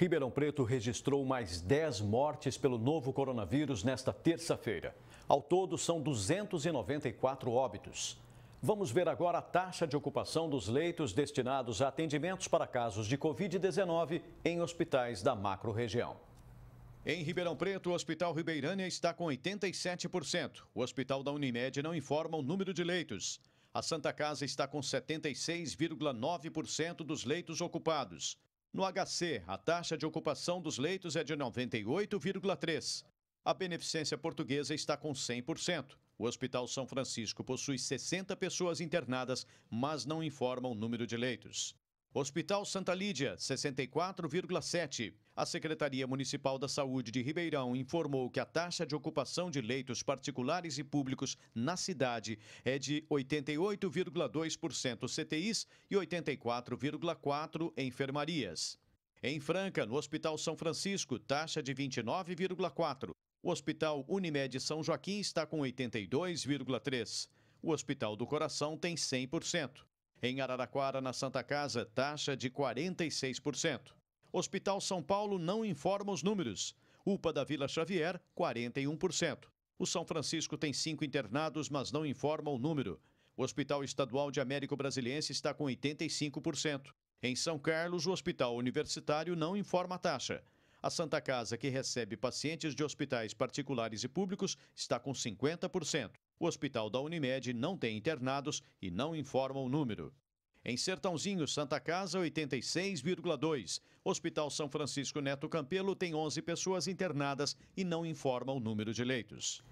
Ribeirão Preto registrou mais 10 mortes pelo novo coronavírus nesta terça-feira. Ao todo, são 294 óbitos. Vamos ver agora a taxa de ocupação dos leitos destinados a atendimentos para casos de Covid-19 em hospitais da macro-região. Em Ribeirão Preto, o Hospital Ribeirânia está com 87%. O Hospital da Unimed não informa o número de leitos. A Santa Casa está com 76,9% dos leitos ocupados. No HC, a taxa de ocupação dos leitos é de 98,3%. A beneficência portuguesa está com 100%. O Hospital São Francisco possui 60 pessoas internadas, mas não informa o número de leitos. Hospital Santa Lídia, 64,7. A Secretaria Municipal da Saúde de Ribeirão informou que a taxa de ocupação de leitos particulares e públicos na cidade é de 88,2% CTIs e 84,4% enfermarias. Em Franca, no Hospital São Francisco, taxa de 29,4%. O Hospital Unimed São Joaquim está com 82,3%. O Hospital do Coração tem 100%. Em Araraquara, na Santa Casa, taxa de 46%. Hospital São Paulo não informa os números. UPA da Vila Xavier, 41%. O São Francisco tem cinco internados, mas não informa o número. O Hospital Estadual de Américo Brasiliense está com 85%. Em São Carlos, o Hospital Universitário não informa a taxa. A Santa Casa, que recebe pacientes de hospitais particulares e públicos, está com 50%. O hospital da Unimed não tem internados e não informa o número. Em Sertãozinho, Santa Casa, 86,2. Hospital São Francisco Neto Campelo tem 11 pessoas internadas e não informa o número de leitos.